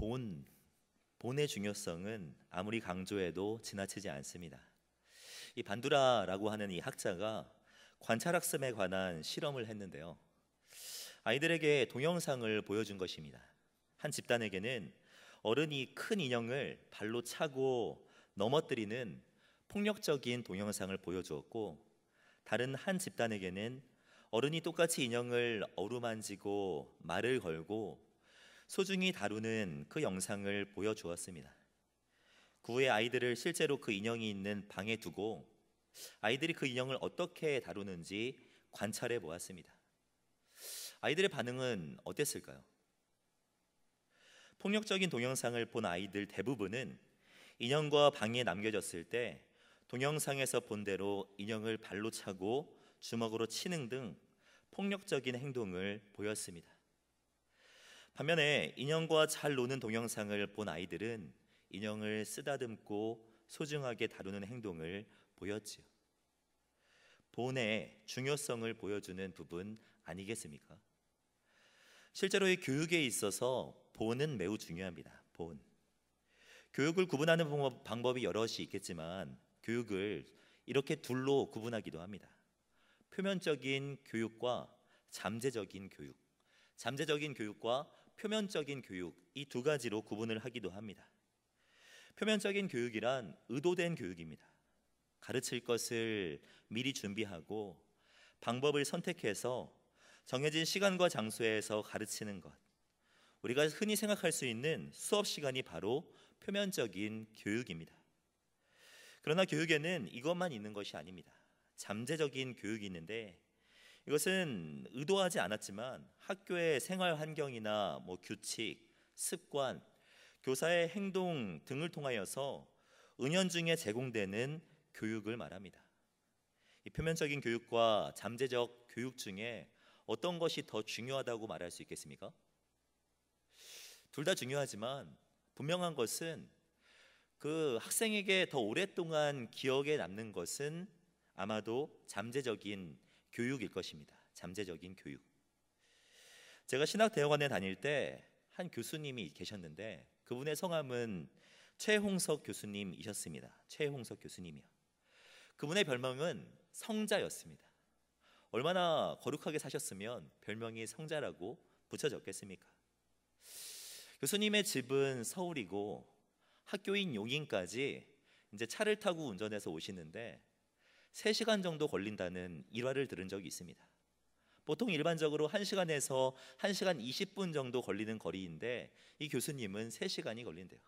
본, 본의 중요성은 아무리 강조해도 지나치지 않습니다. 이 반두라라고 하는 이 학자가 관찰학습에 관한 실험을 했는데요. 아이들에게 동영상을 보여준 것입니다. 한 집단에게는 어른이 큰 인형을 발로 차고 넘어뜨리는 폭력적인 동영상을 보여주었고 다른 한 집단에게는 어른이 똑같이 인형을 어루만지고 말을 걸고 소중히 다루는 그 영상을 보여주었습니다. 구의 아이들을 실제로 그 인형이 있는 방에 두고 아이들이 그 인형을 어떻게 다루는지 관찰해 보았습니다. 아이들의 반응은 어땠을까요? 폭력적인 동영상을 본 아이들 대부분은 인형과 방에 남겨졌을 때 동영상에서 본 대로 인형을 발로 차고 주먹으로 치는 등 폭력적인 행동을 보였습니다. 반면에 인형과 잘 노는 동영상을 본 아이들은 인형을 쓰다듬고 소중하게 다루는 행동을 보였지요. 본의 중요성을 보여주는 부분 아니겠습니까? 실제로 의 교육에 있어서 본은 매우 중요합니다. 본. 교육을 구분하는 방법이 여럿이 있겠지만 교육을 이렇게 둘로 구분하기도 합니다. 표면적인 교육과 잠재적인 교육. 잠재적인 교육과 표면적인 교육 이 두 가지로 구분을 하기도 합니다. 표면적인 교육이란 의도된 교육입니다. 가르칠 것을 미리 준비하고 방법을 선택해서 정해진 시간과 장소에서 가르치는 것. 우리가 흔히 생각할 수 있는 수업 시간이 바로 표면적인 교육입니다. 그러나 교육에는 이것만 있는 것이 아닙니다. 잠재적인 교육이 있는데 이것은 의도하지 않았지만 학교의 생활 환경이나 뭐 규칙, 습관, 교사의 행동 등을 통하여서 은연중에 제공되는 교육을 말합니다. 이 표면적인 교육과 잠재적 교육 중에 어떤 것이 더 중요하다고 말할 수 있겠습니까? 둘 다 중요하지만 분명한 것은 그 학생에게 더 오랫동안 기억에 남는 것은 아마도 잠재적인 교육일 것입니다. 잠재적인 교육. 제가 신학 대학원에 다닐 때 한 교수님이 계셨는데 그분의 성함은 최홍석 교수님이셨습니다. 최홍석 교수님이요. 그분의 별명은 성자였습니다. 얼마나 거룩하게 사셨으면 별명이 성자라고 붙여졌겠습니까? 교수님의 집은 서울이고 학교인 용인까지 이제 차를 타고 운전해서 오시는데 3시간 정도 걸린다는 일화를 들은 적이 있습니다. 보통 일반적으로 1시간에서 1시간 20분 정도 걸리는 거리인데 이 교수님은 3시간이 걸린대요.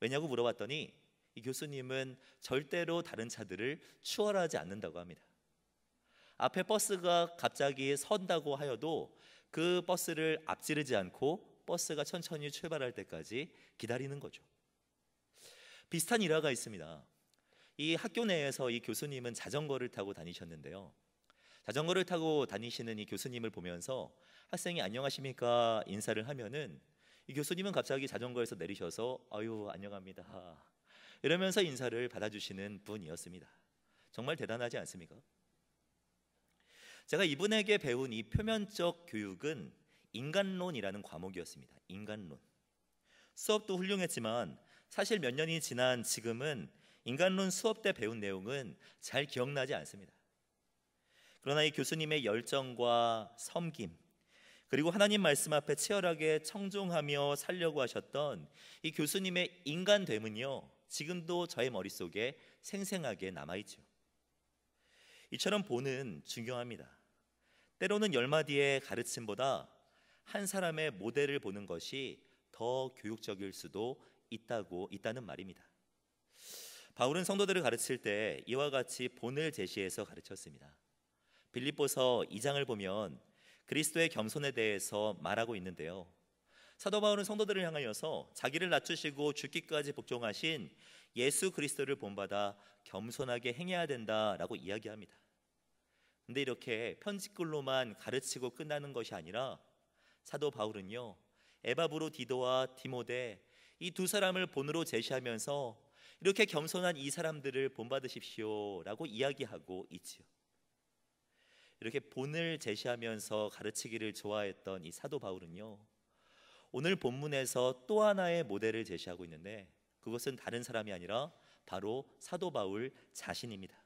왜냐고 물어봤더니 이 교수님은 절대로 다른 차들을 추월하지 않는다고 합니다. 앞에 버스가 갑자기 선다고 하여도 그 버스를 앞지르지 않고 버스가 천천히 출발할 때까지 기다리는 거죠. 비슷한 일화가 있습니다. 이 학교 내에서 이 교수님은 자전거를 타고 다니셨는데요. 자전거를 타고 다니시는 이 교수님을 보면서 학생이 안녕하십니까 인사를 하면은 이 교수님은 갑자기 자전거에서 내리셔서 아유 안녕합니다 이러면서 인사를 받아주시는 분이었습니다. 정말 대단하지 않습니까? 제가 이분에게 배운 이 표면적 교육은 인간론이라는 과목이었습니다. 인간론. 수업도 훌륭했지만 사실 몇 년이 지난 지금은 인간론 수업 때 배운 내용은 잘 기억나지 않습니다. 그러나 이 교수님의 열정과 섬김 그리고 하나님 말씀 앞에 치열하게 청종하며 살려고 하셨던 이 교수님의 인간됨은요 지금도 저의 머릿속에 생생하게 남아있죠. 이처럼 보는 중요합니다. 때로는 열 마디의 가르침보다 한 사람의 모델을 보는 것이 더 교육적일 수도 있다고 있다는 말입니다. 바울은 성도들을 가르칠 때 이와 같이 본을 제시해서 가르쳤습니다. 빌립보서 2장을 보면 그리스도의 겸손에 대해서 말하고 있는데요. 사도 바울은 성도들을 향하여서 자기를 낮추시고 죽기까지 복종하신 예수 그리스도를 본받아 겸손하게 행해야 된다라고 이야기합니다. 근데 이렇게 편지글로만 가르치고 끝나는 것이 아니라 사도 바울은요. 에바브로 디도와 디모데 이 두 사람을 본으로 제시하면서 이렇게 겸손한 이 사람들을 본받으십시오라고 이야기하고 있지요. 이렇게 본을 제시하면서 가르치기를 좋아했던 이 사도 바울은요. 오늘 본문에서 또 하나의 모델을 제시하고 있는데 그것은 다른 사람이 아니라 바로 사도 바울 자신입니다.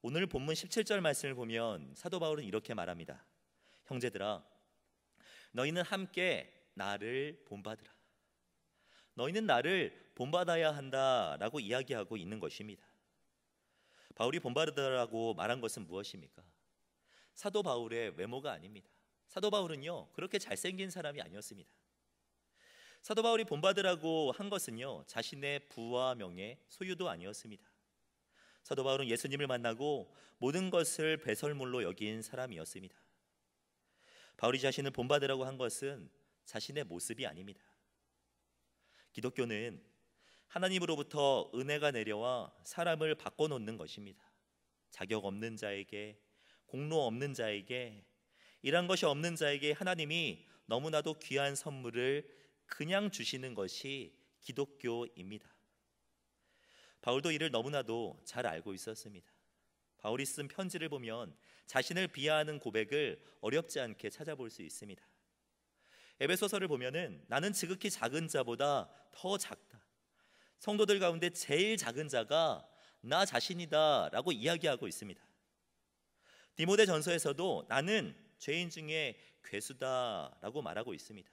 오늘 본문 17절 말씀을 보면 사도 바울은 이렇게 말합니다. 형제들아 너희는 함께 나를 본받으라. 너희는 나를 본받아야 한다라고 이야기하고 있는 것입니다. 바울이 본받으라고 말한 것은 무엇입니까? 사도 바울의 외모가 아닙니다. 사도 바울은요, 그렇게 잘생긴 사람이 아니었습니다. 사도 바울이 본받으라고 한 것은요, 자신의 부와 명예, 소유도 아니었습니다. 사도 바울은 예수님을 만나고 모든 것을 배설물로 여긴 사람이었습니다. 바울이 자신을 본받으라고 한 것은 자신의 모습이 아닙니다. 기독교는 하나님으로부터 은혜가 내려와 사람을 바꿔놓는 것입니다. 자격 없는 자에게, 공로 없는 자에게, 일한 것이 없는 자에게 하나님이 너무나도 귀한 선물을 그냥 주시는 것이 기독교입니다. 바울도 이를 너무나도 잘 알고 있었습니다. 바울이 쓴 편지를 보면 자신을 비하하는 고백을 어렵지 않게 찾아볼 수 있습니다. 에베소서를 보면은 나는 지극히 작은 자보다 더 작다. 성도들 가운데 제일 작은 자가 나 자신이다라고 이야기하고 있습니다. 디모데 전서에서도 나는 죄인 중에 괴수다라고 말하고 있습니다.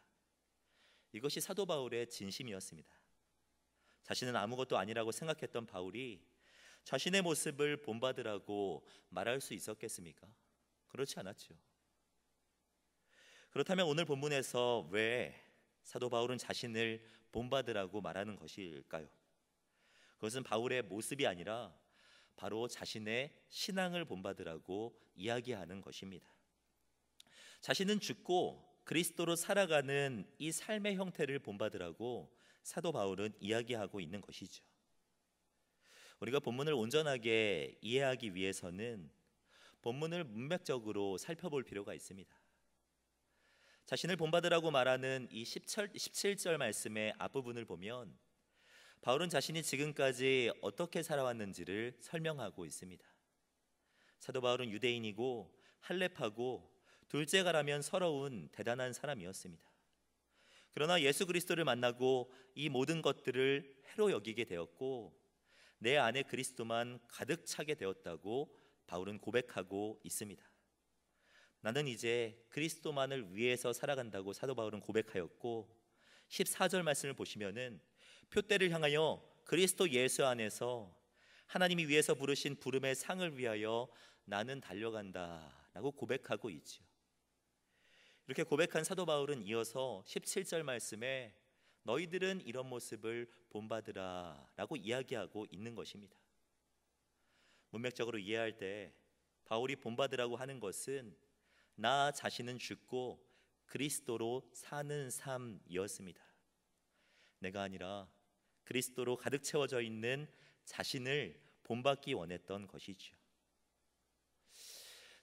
이것이 사도 바울의 진심이었습니다. 자신은 아무것도 아니라고 생각했던 바울이 자신의 모습을 본받으라고 말할 수 있었겠습니까? 그렇지 않았죠. 그렇다면 오늘 본문에서 왜 사도 바울은 자신을 본받으라고 말하는 것일까요? 그것은 바울의 모습이 아니라 바로 자신의 신앙을 본받으라고 이야기하는 것입니다. 자신은 죽고 그리스도로 살아가는 이 삶의 형태를 본받으라고 사도 바울은 이야기하고 있는 것이죠. 우리가 본문을 온전하게 이해하기 위해서는 본문을 문맥적으로 살펴볼 필요가 있습니다. 자신을 본받으라고 말하는 이 17절, 17절 말씀의 앞부분을 보면 바울은 자신이 지금까지 어떻게 살아왔는지를 설명하고 있습니다. 사도 바울은 유대인이고 할렙하고 둘째가라면 서러운 대단한 사람이었습니다. 그러나 예수 그리스도를 만나고 이 모든 것들을 해로 여기게 되었고 내 안에 그리스도만 가득 차게 되었다고 바울은 고백하고 있습니다. 나는 이제 그리스도만을 위해서 살아간다고 사도 바울은 고백하였고 14절 말씀을 보시면은 표대를 향하여 그리스도 예수 안에서 하나님이 위해서 부르신 부름의 상을 위하여 나는 달려간다라고 고백하고 있지요. 이렇게 고백한 사도 바울은 이어서 17절 말씀에 너희들은 이런 모습을 본받으라라고 이야기하고 있는 것입니다. 문맥적으로 이해할 때 바울이 본받으라고 하는 것은 나 자신은 죽고 그리스도로 사는 삶이었습니다. 내가 아니라 그리스도로 가득 채워져 있는 자신을 본받기 원했던 것이죠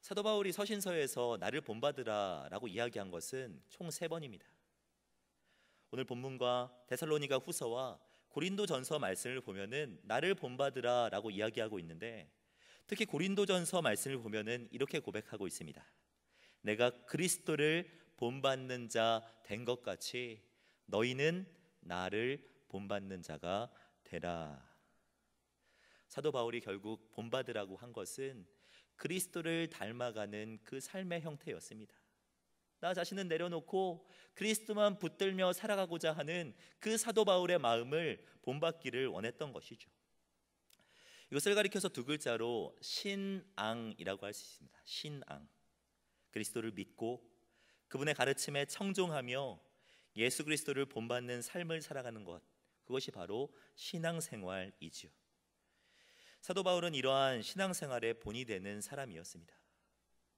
사도 바울이 서신서에서 나를 본받으라라고 이야기한 것은 총세 번입니다. 오늘 본문과 데살로니가 후서와 고린도전서 말씀을 보면은 나를 본받으라라고 이야기하고 있는데 특히 고린도전서 말씀을 보면은 이렇게 고백하고 있습니다. 내가 그리스도를 본받는 자 된 것 같이 너희는 나를 본받는 자가 되라. 사도 바울이 결국 본받으라고 한 것은 그리스도를 닮아가는 그 삶의 형태였습니다. 나 자신은 내려놓고 그리스도만 붙들며 살아가고자 하는 그 사도 바울의 마음을 본받기를 원했던 것이죠. 이것을 가리켜서 두 글자로 신앙이라고 할 수 있습니다. 신앙. 그리스도를 믿고 그분의 가르침에 청종하며 예수 그리스도를 본받는 삶을 살아가는 것 그것이 바로 신앙생활이지요. 사도 바울은 이러한 신앙생활의 본이 되는 사람이었습니다.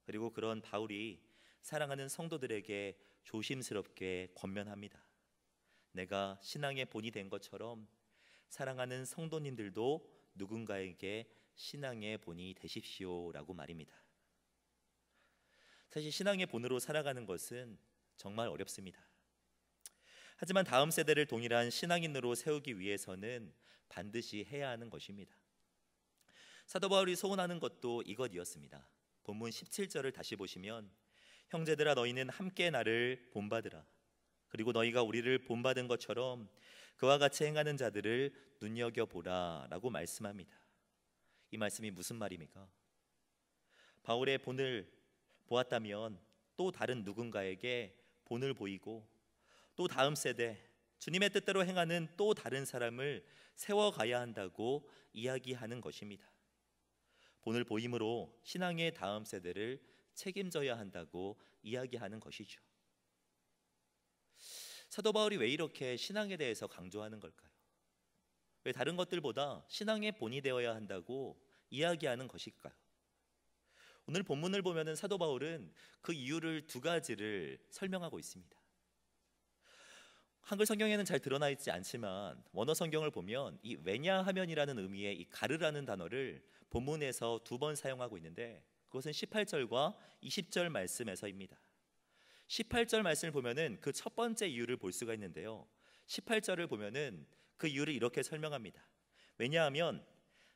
그리고 그런 바울이 사랑하는 성도들에게 조심스럽게 권면합니다. 내가 신앙의 본이 된 것처럼 사랑하는 성도님들도 누군가에게 신앙의 본이 되십시오라고 말입니다. 사실 신앙의 본으로 살아가는 것은 정말 어렵습니다. 하지만 다음 세대를 동일한 신앙인으로 세우기 위해서는 반드시 해야 하는 것입니다. 사도 바울이 소원하는 것도 이것이었습니다. 본문 17절을 다시 보시면 형제들아 너희는 함께 나를 본받으라. 그리고 너희가 우리를 본받은 것처럼 그와 같이 행하는 자들을 눈여겨 보라라고 말씀합니다. 이 말씀이 무슨 말입니까? 바울의 본을 보았다면 또 다른 누군가에게 본을 보이고 또 다음 세대 주님의 뜻대로 행하는 또 다른 사람을 세워가야 한다고 이야기하는 것입니다. 본을 보임으로 신앙의 다음 세대를 책임져야 한다고 이야기하는 것이죠. 사도 바울이 왜 이렇게 신앙에 대해서 강조하는 걸까요? 왜 다른 것들보다 신앙의 본이 되어야 한다고 이야기하는 것일까요? 오늘 본문을 보면 사도 바울은 그 이유를 두 가지를 설명하고 있습니다. 한글 성경에는 잘 드러나 있지 않지만 원어 성경을 보면 이 왜냐하면이라는 의미의 이 가르라는 단어를 본문에서 두 번 사용하고 있는데 그것은 18절과 20절 말씀에서입니다. 18절 말씀을 보면은 그 첫 번째 이유를 볼 수가 있는데요. 18절을 보면은 그 이유를 이렇게 설명합니다. 왜냐하면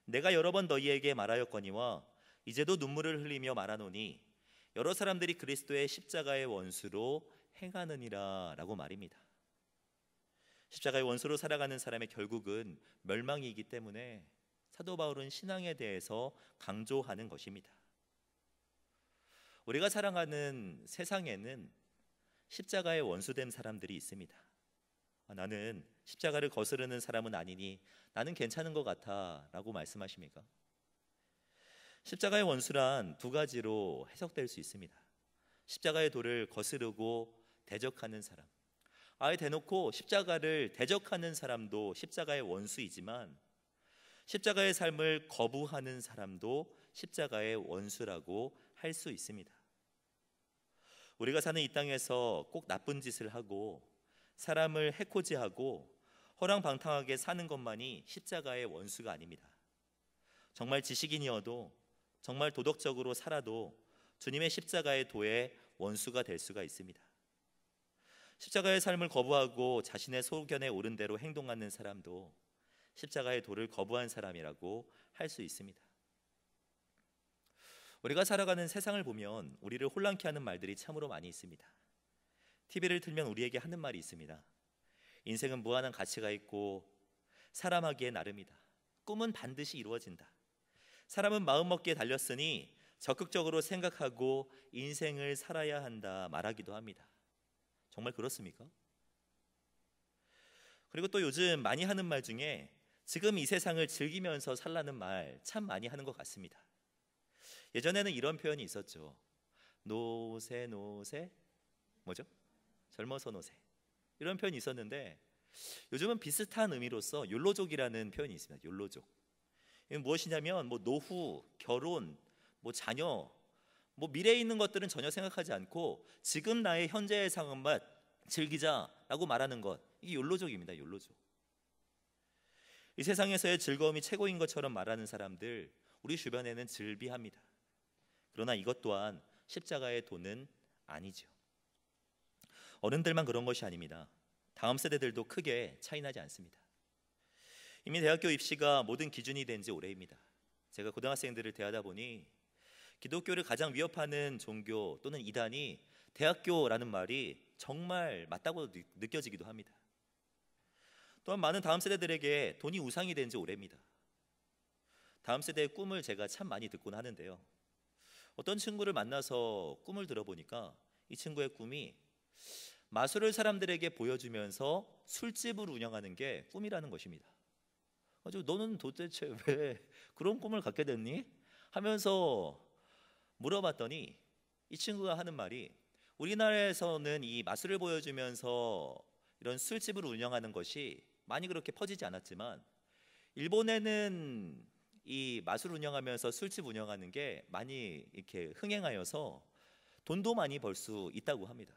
내가 여러 번 너희에게 말하였거니와 이제도 눈물을 흘리며 말하노니 여러 사람들이 그리스도의 십자가의 원수로 행하느니라라고 말입니다. 십자가의 원수로 살아가는 사람의 결국은 멸망이기 때문에 사도 바울은 신앙에 대해서 강조하는 것입니다. 우리가 사랑하는 세상에는 십자가의 원수된 사람들이 있습니다. 아, 나는 십자가를 거스르는 사람은 아니니 나는 괜찮은 것 같아라고 말씀하십니까? 십자가의 원수란 두 가지로 해석될 수 있습니다. 십자가의 도를 거스르고 대적하는 사람. 아예 대놓고 십자가를 대적하는 사람도 십자가의 원수이지만 십자가의 삶을 거부하는 사람도 십자가의 원수라고 할 수 있습니다. 우리가 사는 이 땅에서 꼭 나쁜 짓을 하고 사람을 해코지하고 허랑방탕하게 사는 것만이 십자가의 원수가 아닙니다. 정말 지식인이어도 정말 도덕적으로 살아도 주님의 십자가의 도에 원수가 될 수가 있습니다. 십자가의 삶을 거부하고 자신의 소견에 오른 대로 행동하는 사람도 십자가의 도를 거부한 사람이라고 할 수 있습니다. 우리가 살아가는 세상을 보면 우리를 혼란케 하는 말들이 참으로 많이 있습니다. TV를 틀면 우리에게 하는 말이 있습니다. 인생은 무한한 가치가 있고 사람하기에 나름이다. 꿈은 반드시 이루어진다. 사람은 마음먹기에 달렸으니 적극적으로 생각하고 인생을 살아야 한다 말하기도 합니다. 정말 그렇습니까? 그리고 또 요즘 많이 하는 말 중에 지금 이 세상을 즐기면서 살라는 말 참 많이 하는 것 같습니다. 예전에는 이런 표현이 있었죠. 노세 노세 뭐죠? 젊어서 노세 이런 표현이 있었는데 요즘은 비슷한 의미로서 욜로족이라는 표현이 있습니다. 욜로족 무엇이냐면 뭐 노후, 결혼, 뭐 자녀, 뭐 미래에 있는 것들은 전혀 생각하지 않고 지금 나의 현재의 상황만 즐기자라고 말하는 것 이게 욜로족입니다. 욜로족. 이 세상에서의 즐거움이 최고인 것처럼 말하는 사람들 우리 주변에는 즐비합니다. 그러나 이것 또한 십자가의 돈은 아니죠. 어른들만 그런 것이 아닙니다. 다음 세대들도 크게 차이나지 않습니다. 이미 대학교 입시가 모든 기준이 된 지 오래입니다. 제가 고등학생들을 대하다 보니 기독교를 가장 위협하는 종교 또는 이단이 대학교라는 말이 정말 맞다고 느껴지기도 합니다. 또한 많은 다음 세대들에게 돈이 우상이 된 지 오래입니다. 다음 세대의 꿈을 제가 참 많이 듣곤 하는데요. 어떤 친구를 만나서 꿈을 들어보니까 이 친구의 꿈이 마술을 사람들에게 보여주면서 술집을 운영하는 게 꿈이라는 것입니다. 아주 너는 도대체 왜 그런 꿈을 갖게 됐니? 하면서 물어봤더니 이 친구가 하는 말이 우리나라에서는 이 마술을 보여주면서 이런 술집을 운영하는 것이 많이 그렇게 퍼지지 않았지만 일본에는 이 마술 운영하면서 술집 운영하는 게 많이 이렇게 흥행하여서 돈도 많이 벌 수 있다고 합니다.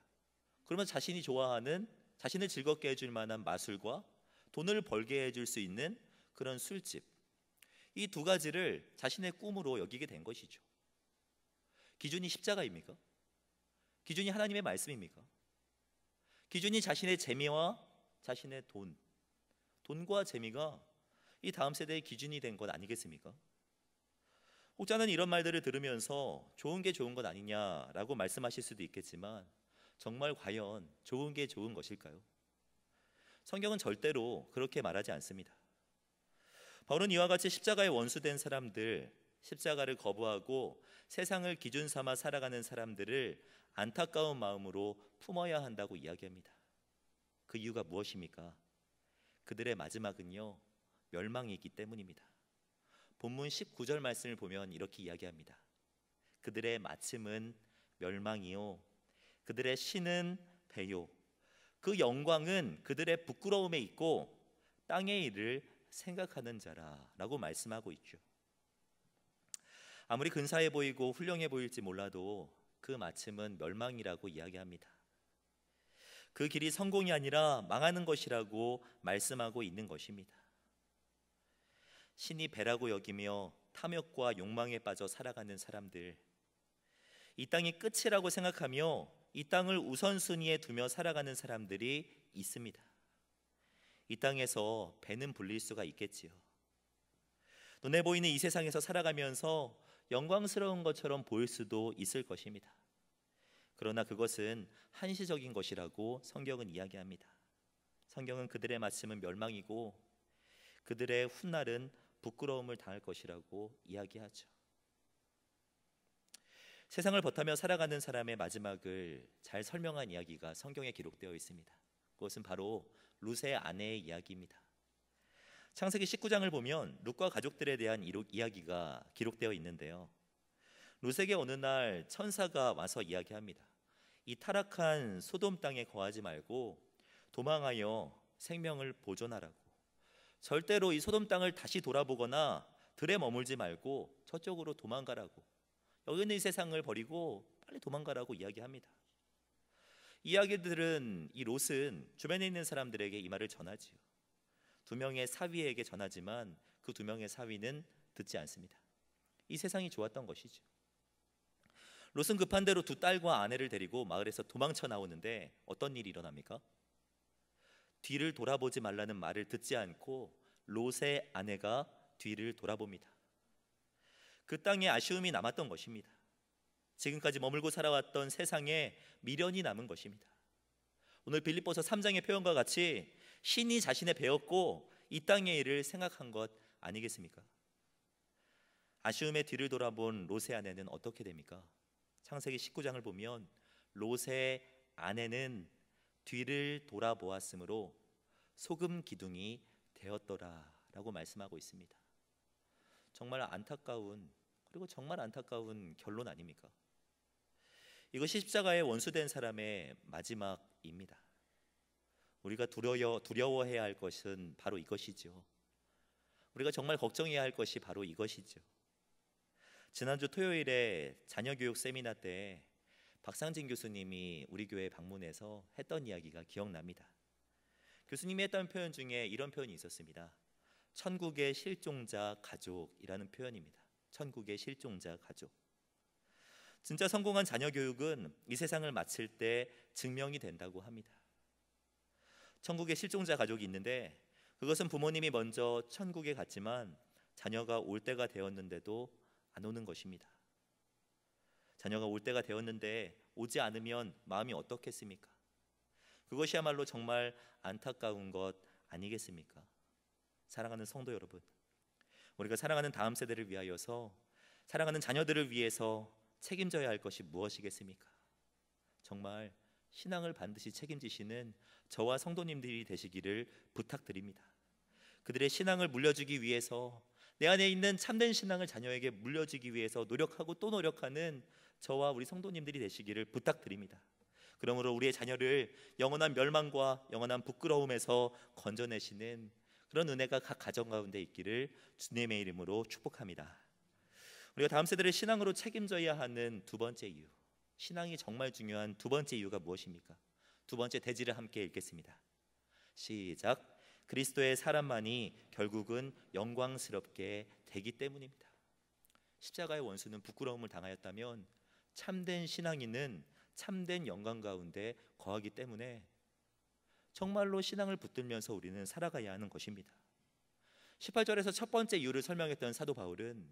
그러면 자신이 좋아하는 자신을 즐겁게 해줄 만한 마술과 돈을 벌게 해줄 수 있는 그런 술집. 이 두 가지를 자신의 꿈으로 여기게 된 것이죠. 기준이 십자가입니까? 기준이 하나님의 말씀입니까? 기준이 자신의 재미와 자신의 돈, 돈과 재미가 이 다음 세대의 기준이 된 것 아니겠습니까? 혹자는 이런 말들을 들으면서 좋은 게 좋은 것 아니냐라고 말씀하실 수도 있겠지만 정말 과연 좋은 게 좋은 것일까요? 성경은 절대로 그렇게 말하지 않습니다. 바울은 이와 같이 십자가에 원수된 사람들, 십자가를 거부하고 세상을 기준 삼아 살아가는 사람들을 안타까운 마음으로 품어야 한다고 이야기합니다. 그 이유가 무엇입니까? 그들의 마지막은요, 멸망이기 때문입니다. 본문 19절 말씀을 보면 이렇게 이야기합니다. 그들의 마침은 멸망이요. 그들의 신은 배요. 그 영광은 그들의 부끄러움에 있고 땅의 일을 생각하는 자라라고 말씀하고 있죠. 아무리 근사해 보이고 훌륭해 보일지 몰라도 그 마침은 멸망이라고 이야기합니다. 그 길이 성공이 아니라 망하는 것이라고 말씀하고 있는 것입니다. 신이 배라고 여기며 탐욕과 욕망에 빠져 살아가는 사람들, 이 땅이 끝이라고 생각하며 이 땅을 우선순위에 두며 살아가는 사람들이 있습니다. 이 땅에서 배는 불릴 수가 있겠지요. 눈에 보이는 이 세상에서 살아가면서 영광스러운 것처럼 보일 수도 있을 것입니다. 그러나 그것은 한시적인 것이라고 성경은 이야기합니다. 성경은 그들의 말씀은 멸망이고 그들의 훗날은 부끄러움을 당할 것이라고 이야기하죠. 세상을 버타며 살아가는 사람의 마지막을 잘 설명한 이야기가 성경에 기록되어 있습니다. 그것은 바로 룻의 아내의 이야기입니다. 창세기 19장을 보면 룻과 가족들에 대한 이야기가 기록되어 있는데요. 룻에게 어느 날 천사가 와서 이야기합니다. 이 타락한 소돔 땅에 거하지 말고 도망하여 생명을 보존하라고. 절대로 이 소돔 땅을 다시 돌아보거나 들에 머물지 말고 저쪽으로 도망가라고. 여기 있는 이 세상을 버리고 빨리 도망가라고 이야기합니다. 이야기들은 이 롯은 주변에 있는 사람들에게 이 말을 전하지요. 두 명의 사위에게 전하지만 그 두 명의 사위는 듣지 않습니다. 이 세상이 좋았던 것이죠. 롯은 급한 그 대로 두 딸과 아내를 데리고 마을에서 도망쳐 나오는데 어떤 일이 일어납니까? 뒤를 돌아보지 말라는 말을 듣지 않고 롯의 아내가 뒤를 돌아봅니다. 그 땅에 아쉬움이 남았던 것입니다. 지금까지 머물고 살아왔던 세상에 미련이 남은 것입니다. 오늘 빌립보서 3장의 표현과 같이 신이 자신의 배였고이 땅의 일을 생각한 것 아니겠습니까? 아쉬움의 뒤를 돌아본 롯의 아내는 어떻게 됩니까? 창세기 19장을 보면 롯의 아내는 뒤를 돌아보았으므로 소금 기둥이 되었더라라고 말씀하고 있습니다. 정말 안타까운 그리고 정말 안타까운 결론 아닙니까? 이것이 십자가에 원수된 사람의 마지막입니다. 우리가 두려워 두려워해야 할 것은 바로 이것이죠. 우리가 정말 걱정해야 할 것이 바로 이것이죠. 지난주 토요일에 자녀 교육 세미나 때 박상진 교수님이 우리 교회 방문해서 했던 이야기가 기억납니다. 교수님이 했던 표현 중에 이런 표현이 있었습니다. 천국의 실종자 가족이라는 표현입니다. 천국의 실종자 가족. 진짜 성공한 자녀 교육은 이 세상을 마칠 때 증명이 된다고 합니다. 천국에 실종자 가족이 있는데 그것은 부모님이 먼저 천국에 갔지만 자녀가 올 때가 되었는데도 안 오는 것입니다. 자녀가 올 때가 되었는데 오지 않으면 마음이 어떻겠습니까? 그것이야말로 정말 안타까운 것 아니겠습니까? 사랑하는 성도 여러분, 우리가 사랑하는 다음 세대를 위하여서 사랑하는 자녀들을 위해서 책임져야 할 것이 무엇이겠습니까? 정말 신앙을 반드시 책임지시는 저와 성도님들이 되시기를 부탁드립니다. 그들의 신앙을 물려주기 위해서 내 안에 있는 참된 신앙을 자녀에게 물려주기 위해서 노력하고 또 노력하는 저와 우리 성도님들이 되시기를 부탁드립니다. 그러므로 우리의 자녀를 영원한 멸망과 영원한 부끄러움에서 건져내시는 그런 은혜가 각 가정 가운데 있기를 주님의 이름으로 축복합니다. 우리가 다음 세대를 신앙으로 책임져야 하는 두 번째 이유. 신앙이 정말 중요한 두 번째 이유가 무엇입니까? 두 번째 대지를 함께 읽겠습니다. 시작. 그리스도의 사람만이 결국은 영광스럽게 되기 때문입니다. 십자가의 원수는 부끄러움을 당하였다면 참된 신앙인은 참된 영광 가운데 거하기 때문에 정말로 신앙을 붙들면서 우리는 살아가야 하는 것입니다. 18절에서 첫 번째 이유를 설명했던 사도 바울은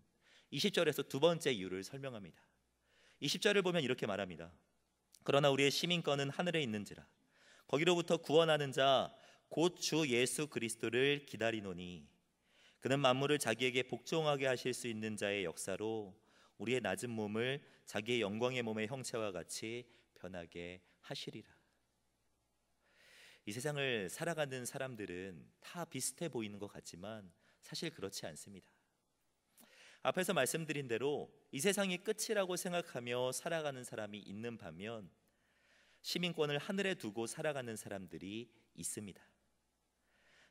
20절에서 두 번째 이유를 설명합니다. 20절을 보면 이렇게 말합니다. 그러나 우리의 시민권은 하늘에 있는지라 거기로부터 구원하는 자 곧 주 예수 그리스도를 기다리노니 그는 만물을 자기에게 복종하게 하실 수 있는 자의 역사로 우리의 낮은 몸을 자기의 영광의 몸의 형체와 같이 변하게 하시리라. 이 세상을 살아가는 사람들은 다 비슷해 보이는 것 같지만 사실 그렇지 않습니다. 앞에서 말씀드린 대로 이 세상이 끝이라고 생각하며 살아가는 사람이 있는 반면 시민권을 하늘에 두고 살아가는 사람들이 있습니다.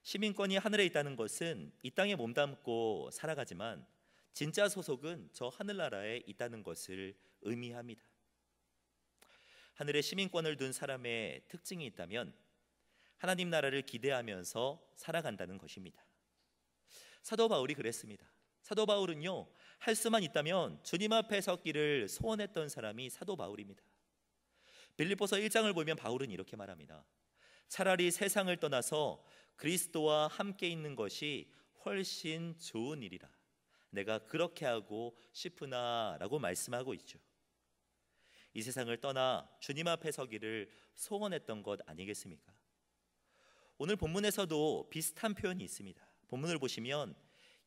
시민권이 하늘에 있다는 것은 이 땅에 몸담고 살아가지만 진짜 소속은 저 하늘나라에 있다는 것을 의미합니다. 하늘에 시민권을 둔 사람의 특징이 있다면 하나님 나라를 기대하면서 살아간다는 것입니다. 사도 바울이 그랬습니다. 사도 바울은요, 할 수만 있다면 주님 앞에 섰기를 소원했던 사람이 사도 바울입니다. 빌리보서 1장을 보면 바울은 이렇게 말합니다. 차라리 세상을 떠나서 그리스도와 함께 있는 것이 훨씬 좋은 일이라. 내가 그렇게 하고 싶으나라고 말씀하고 있죠. 이 세상을 떠나 주님 앞에 서기를 소원했던 것 아니겠습니까? 오늘 본문에서도 비슷한 표현이 있습니다. 본문을 보시면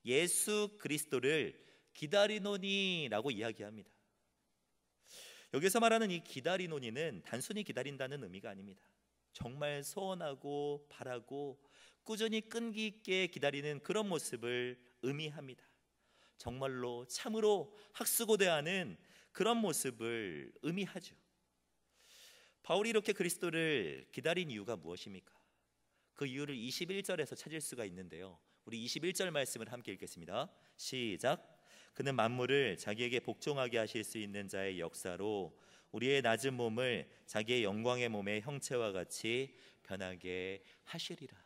예수 그리스도를 기다리노니라고 이야기합니다. 여기서 말하는 이 기다리노니는 단순히 기다린다는 의미가 아닙니다. 정말 소원하고 바라고 꾸준히 끈기 있게 기다리는 그런 모습을 의미합니다. 정말로 참으로 학수고대하는 그런 모습을 의미하죠. 바울이 이렇게 그리스도를 기다린 이유가 무엇입니까? 그 이유를 21절에서 찾을 수가 있는데요. 우리 21절 말씀을 함께 읽겠습니다. 시작. 그는 만물을 자기에게 복종하게 하실 수 있는 자의 역사로 우리의 낮은 몸을 자기의 영광의 몸의 형체와 같이 변하게 하시리라.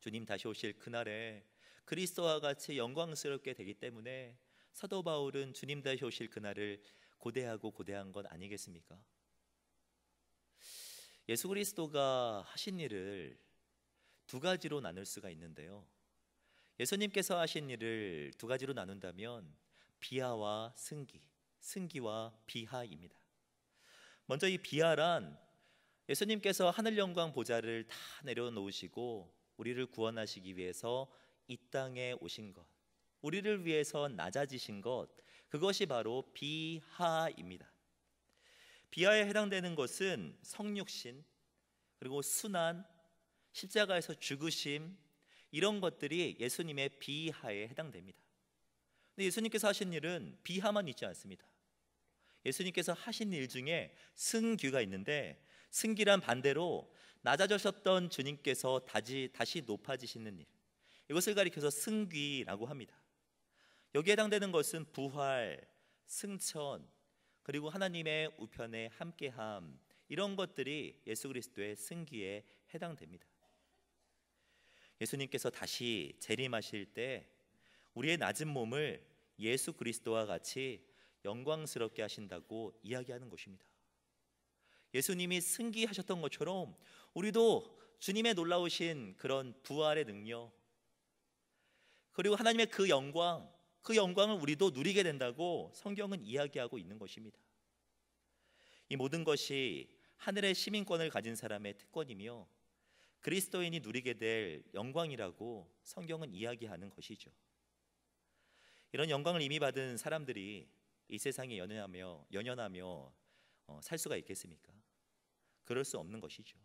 주님 다시 오실 그날에 그리스도와 같이 영광스럽게 되기 때문에 사도 바울은 주님 다시 오실 그날을 고대하고 고대한 건 아니겠습니까? 예수 그리스도가 하신 일을 두 가지로 나눌 수가 있는데요. 예수님께서 하신 일을 두 가지로 나눈다면 비하와 승기, 승기와 비하입니다. 먼저 이 비하란 예수님께서 하늘 영광 보좌를 다 내려놓으시고 우리를 구원하시기 위해서 이 땅에 오신 것, 우리를 위해서 낮아지신 것, 그것이 바로 비하입니다. 비하에 해당되는 것은 성육신, 그리고 순한, 십자가에서 죽으심 이런 것들이 예수님의 비하에 해당됩니다. 근데 예수님께서 하신 일은 비하만 있지 않습니다. 예수님께서 하신 일 중에 승규가 있는데 승기란 반대로 낮아졌셨던 주님께서 다시, 다시 높아지시는 일. 이것을 가리켜서 승귀라고 합니다. 여기에 해당되는 것은 부활, 승천, 그리고 하나님의 우편에 함께함 이런 것들이 예수 그리스도의 승기에 해당됩니다. 예수님께서 다시 재림하실 때 우리의 낮은 몸을 예수 그리스도와 같이 영광스럽게 하신다고 이야기하는 것입니다. 예수님이 승기하셨던 것처럼 우리도 주님의 놀라우신 그런 부활의 능력 그리고 하나님의 그 영광 그 영광을 우리도 누리게 된다고 성경은 이야기하고 있는 것입니다. 이 모든 것이 하늘의 시민권을 가진 사람의 특권이며 그리스도인이 누리게 될 영광이라고 성경은 이야기하는 것이죠. 이런 영광을 이미 받은 사람들이 이 세상에 연연하며 연연하며 어, 살 수가 있겠습니까? 그럴 수 없는 것이죠.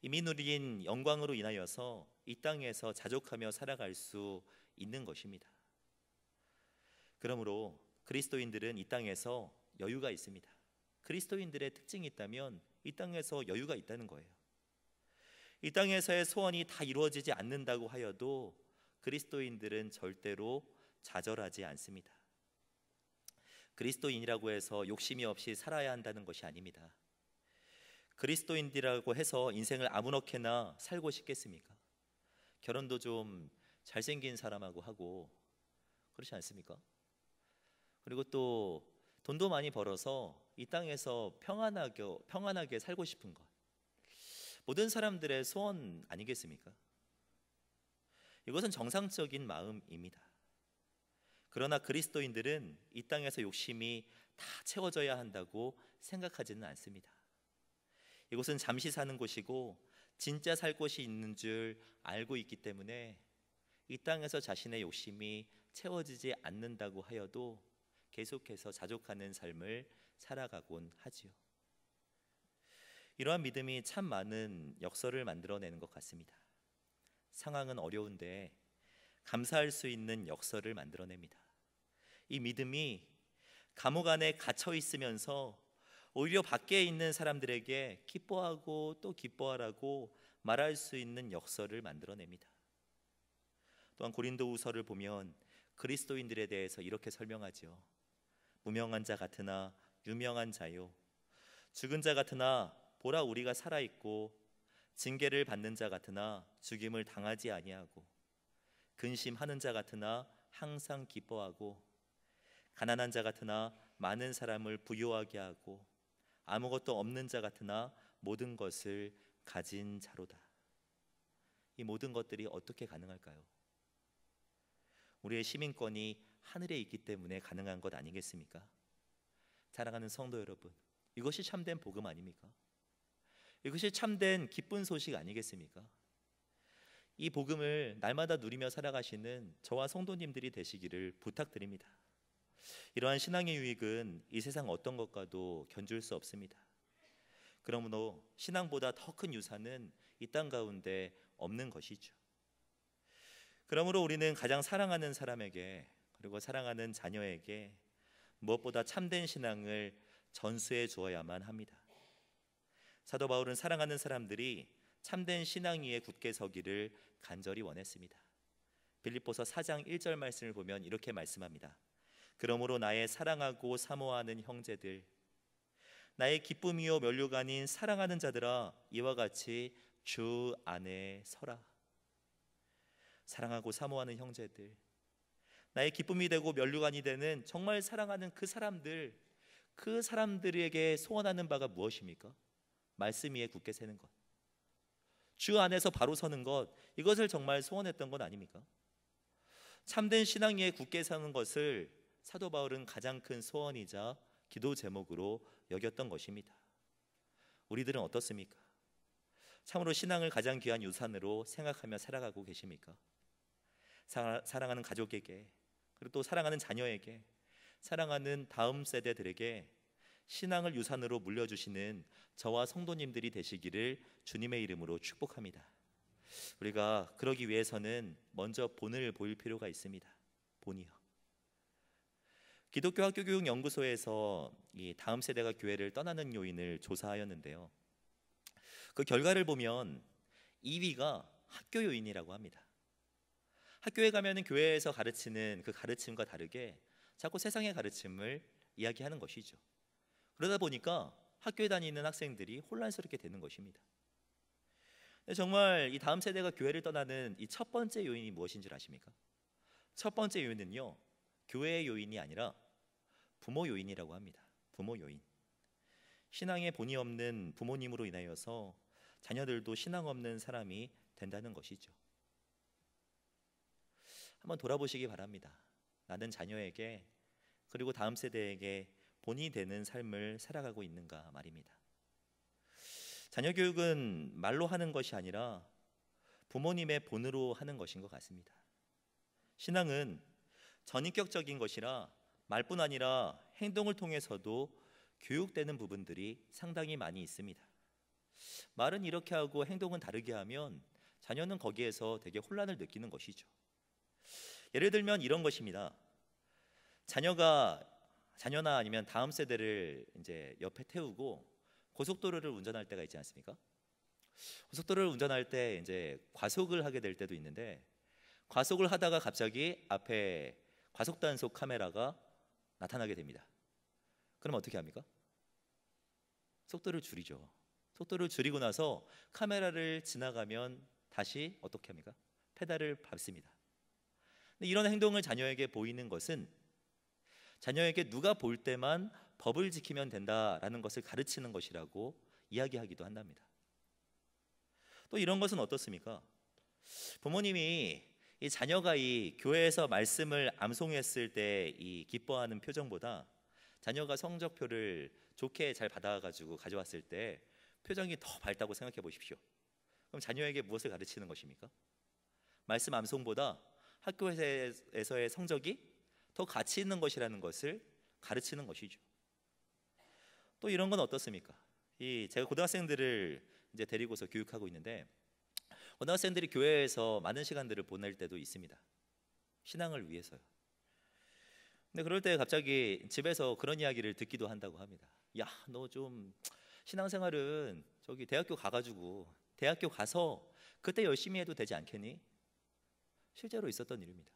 이미 누린 영광으로 인하여서 이 땅에서 자족하며 살아갈 수 있는 것입니다. 그러므로 그리스도인들은 이 땅에서 여유가 있습니다. 그리스도인들의 특징이 있다면 이 땅에서 여유가 있다는 거예요. 이 땅에서의 소원이 다 이루어지지 않는다고 하여도 그리스도인들은 절대로 좌절하지 않습니다. 그리스도인이라고 해서 욕심이 없이 살아야 한다는 것이 아닙니다. 그리스도인이라고 해서 인생을 아무렇게나 살고 싶겠습니까? 결혼도 좀 잘생긴 사람하고 하고 그렇지 않습니까? 그리고 또 돈도 많이 벌어서 이 땅에서 평안하게, 평안하게 살고 싶은 것. 모든 사람들의 소원 아니겠습니까? 이것은 정상적인 마음입니다. 그러나 그리스도인들은 이 땅에서 욕심이 다 채워져야 한다고 생각하지는 않습니다. 이곳은 잠시 사는 곳이고 진짜 살 곳이 있는 줄 알고 있기 때문에 이 땅에서 자신의 욕심이 채워지지 않는다고 하여도 계속해서 자족하는 삶을 살아가곤 하지요. 이러한 믿음이 참 많은 역설을 만들어내는 것 같습니다. 상황은 어려운데 감사할 수 있는 역설을 만들어냅니다. 이 믿음이 감옥 안에 갇혀 있으면서 오히려 밖에 있는 사람들에게 기뻐하고 또 기뻐하라고 말할 수 있는 역설을 만들어냅니다. 또한 고린도후서를 보면 그리스도인들에 대해서 이렇게 설명하지요. 무명한 자 같으나 유명한 자요. 죽은 자 같으나 보라 우리가 살아 있고 징계를 받는 자 같으나 죽임을 당하지 아니하고 근심하는 자 같으나 항상 기뻐하고 가난한 자 같으나 많은 사람을 부유하게 하고 아무것도 없는 자 같으나 모든 것을 가진 자로다. 이 모든 것들이 어떻게 가능할까요? 우리의 시민권이 하늘에 있기 때문에 가능한 것 아니겠습니까? 사랑하는 성도 여러분, 이것이 참된 복음 아닙니까? 이것이 참된 기쁜 소식 아니겠습니까? 이 복음을 날마다 누리며 살아가시는 저와 성도님들이 되시기를 부탁드립니다. 이러한 신앙의 유익은 이 세상 어떤 것과도 견줄 수 없습니다. 그러므로 신앙보다 더 큰 유산은 이 땅 가운데 없는 것이죠. 그러므로 우리는 가장 사랑하는 사람에게 그리고 사랑하는 자녀에게 무엇보다 참된 신앙을 전수해 주어야만 합니다. 사도 바울은 사랑하는 사람들이 참된 신앙 위에 굳게 서기를 간절히 원했습니다. 빌립보서 4장 1절 말씀을 보면 이렇게 말씀합니다. 그러므로 나의 사랑하고 사모하는 형제들 나의 기쁨이요 면류관인 사랑하는 자들아 이와 같이 주 안에 서라. 사랑하고 사모하는 형제들 나의 기쁨이 되고 면류관이 되는 정말 사랑하는 그 사람들 그 사람들에게 소원하는 바가 무엇입니까? 말씀 위에 굳게 세는 것. 주 안에서 바로 서는 것. 이것을 정말 소원했던 것 아닙니까? 참된 신앙 위에 굳게 서는 것을 사도 바울은 가장 큰 소원이자 기도 제목으로 여겼던 것입니다. 우리들은 어떻습니까? 참으로 신앙을 가장 귀한 유산으로 생각하며 살아가고 계십니까? 사, 랑하는 가족에게 그리고 또 사랑하는 자녀에게 사랑하는 다음 세대들에게 신앙을 유산으로 물려주시는 저와 성도님들이 되시기를 주님의 이름으로 축복합니다. 우리가 그러기 위해서는 먼저 본을 보일 필요가 있습니다. 본이요. 기독교 학교 교육 연구소에서 이 다음 세대가 교회를 떠나는 요인을 조사하였는데요. 그 결과를 보면 2위가 학교 요인이라고 합니다. 학교에 가면은 교회에서 가르치는 그 가르침과 다르게 자꾸 세상의 가르침을 이야기하는 것이죠. 그러다 보니까 학교에 다니는 학생들이 혼란스럽게 되는 것입니다. 정말 이 다음 세대가 교회를 떠나는 이 첫 번째 요인이 무엇인 줄 아십니까? 첫 번째 요인은요, 교회의 요인이 아니라 부모 요인이라고 합니다. 부모 요인. 신앙의 본이 없는 부모님으로 인하여서 자녀들도 신앙 없는 사람이 된다는 것이죠. 한번 돌아보시기 바랍니다. 나는 자녀에게 그리고 다음 세대에게 본이 되는 삶을 살아가고 있는가 말입니다. 자녀 교육은 말로 하는 것이 아니라 부모님의 본으로 하는 것인 것 같습니다. 신앙은 전인격적인 것이라 말뿐 아니라 행동을 통해서도 교육되는 부분들이 상당히 많이 있습니다. 말은 이렇게 하고 행동은 다르게 하면 자녀는 거기에서 되게 혼란을 느끼는 것이죠. 예를 들면 이런 것입니다. 자녀가 자녀나 아니면 다음 세대를 이제 옆에 태우고 고속도로를 운전할 때가 있지 않습니까? 고속도로를 운전할 때 이제 과속을 하게 될 때도 있는데 과속을 하다가 갑자기 앞에 과속 단속 카메라가 나타나게 됩니다. 그럼 어떻게 합니까? 속도를 줄이죠. 속도를 줄이고 나서 카메라를 지나가면 다시 어떻게 합니까? 페달을 밟습니다. 이런 행동을 자녀에게 보이는 것은 자녀에게 누가 볼 때만 법을 지키면 된다라는 것을 가르치는 것이라고 이야기하기도 한답니다. 또 이런 것은 어떻습니까? 부모님이 이 자녀가 이 교회에서 말씀을 암송했을 때 이 기뻐하는 표정보다 자녀가 성적표를 좋게 잘 받아가지고 가져왔을 때 표정이 더 밝다고 생각해 보십시오. 그럼 자녀에게 무엇을 가르치는 것입니까? 말씀 암송보다 학교에서의 성적이 더 가치 있는 것이라는 것을 가르치는 것이죠. 또 이런 건 어떻습니까? 이 제가 고등학생들을 이제 데리고서 교육하고 있는데 고등학생들이 교회에서 많은 시간들을 보낼 때도 있습니다. 신앙을 위해서요. 근데 그럴 때 갑자기 집에서 그런 이야기를 듣기도 한다고 합니다. 야, 너 좀 신앙생활은 저기 대학교 가가지고 대학교 가서 그때 열심히 해도 되지 않겠니? 실제로 있었던 일입니다.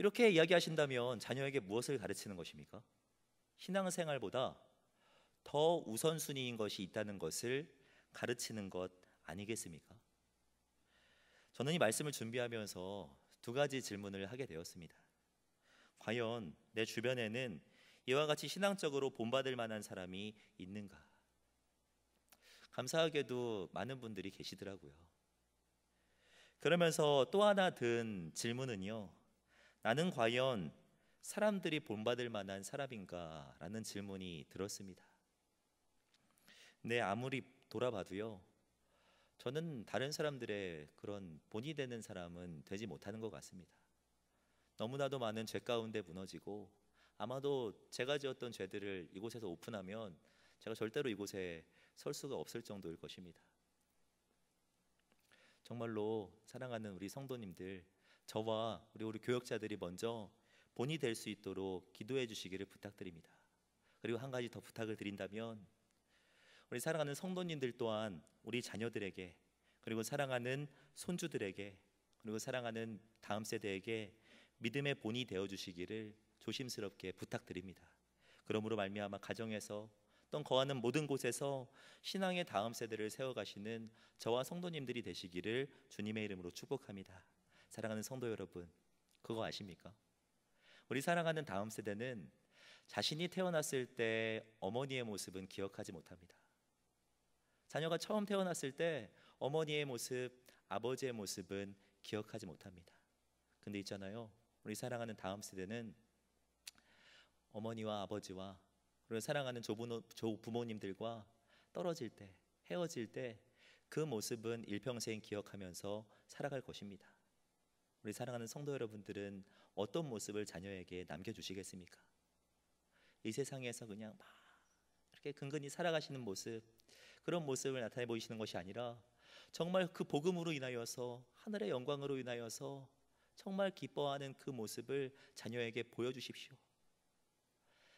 이렇게 이야기하신다면 자녀에게 무엇을 가르치는 것입니까? 신앙생활보다 더 우선순위인 것이 있다는 것을 가르치는 것 아니겠습니까? 저는 이 말씀을 준비하면서 두 가지 질문을 하게 되었습니다. 과연 내 주변에는 이와 같이 신앙적으로 본받을 만한 사람이 있는가? 감사하게도 많은 분들이 계시더라고요. 그러면서 또 하나 든 질문은요. 나는 과연 사람들이 본받을 만한 사람인가라는 질문이 들었습니다. 네, 아무리 돌아봐도요. 저는 다른 사람들의 그런 본이 되는 사람은 되지 못하는 것 같습니다. 너무나도 많은 죄 가운데 무너지고 아마도 제가 지었던 죄들을 이곳에서 오픈하면 제가 절대로 이곳에 설 수가 없을 정도일 것입니다. 정말로 사랑하는 우리 성도님들 저와 우리 우리 교역자들이 먼저 본이 될 수 있도록 기도해 주시기를 부탁드립니다. 그리고 한 가지 더 부탁을 드린다면 우리 사랑하는 성도님들 또한 우리 자녀들에게 그리고 사랑하는 손주들에게 그리고 사랑하는 다음 세대에게 믿음의 본이 되어 주시기를 조심스럽게 부탁드립니다. 그러므로 말미암아 가정에서 또 거하는 모든 곳에서 신앙의 다음 세대를 세워 가시는 저와 성도님들이 되시기를 주님의 이름으로 축복합니다. 사랑하는 성도 여러분, 그거 아십니까? 우리 사랑하는 다음 세대는 자신이 태어났을 때 어머니의 모습은 기억하지 못합니다. 자녀가 처음 태어났을 때 어머니의 모습, 아버지의 모습은 기억하지 못합니다. 근데 있잖아요. 우리 사랑하는 다음 세대는 어머니와 아버지와 그리고 사랑하는 조부노, 조부모님들과 떨어질 때, 헤어질 때 그 모습은 일평생 기억하면서 살아갈 것입니다. 우리 사랑하는 성도 여러분들은 어떤 모습을 자녀에게 남겨주시겠습니까? 이 세상에서 그냥 막 이렇게 근근히 살아가시는 모습, 그런 모습을 나타내 보이시는 것이 아니라 정말 그 복음으로 인하여서 하늘의 영광으로 인하여서 정말 기뻐하는 그 모습을 자녀에게 보여주십시오.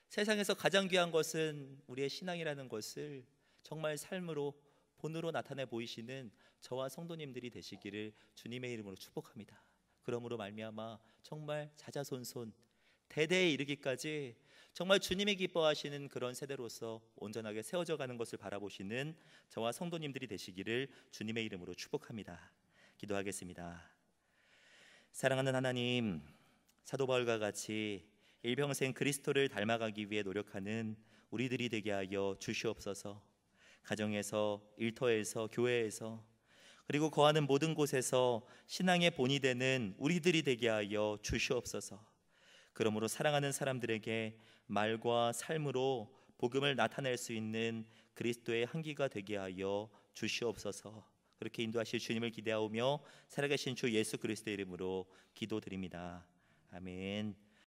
세상에서 가장 귀한 것은 우리의 신앙이라는 것을 정말 삶으로 본으로 나타내 보이시는 저와 성도님들이 되시기를 주님의 이름으로 축복합니다. 그러므로 말미암아 정말 자자손손 대대에 이르기까지 정말 주님이 기뻐하시는 그런 세대로서 온전하게 세워져 가는 것을 바라보시는 저와 성도님들이 되시기를 주님의 이름으로 축복합니다. 기도하겠습니다. 사랑하는 하나님, 사도 바울과 같이 일평생 그리스도를 닮아가기 위해 노력하는 우리들이 되게 하여 주시옵소서. 가정에서 일터에서 교회에서 그리고 거하는 모든 곳에서 신앙의 본이 되는 우리들이 되게 하여 주시옵소서. 그러므로 사랑하는 사람들에게 말과 삶으로 복음을 나타낼 수 있는 그리스도의 한기가 되게 하여 주시옵소서. 그렇게 인도하실 주님을 기대하오며 살아계신 주 예수 그리스도의 이름으로 기도드립니다. 아멘.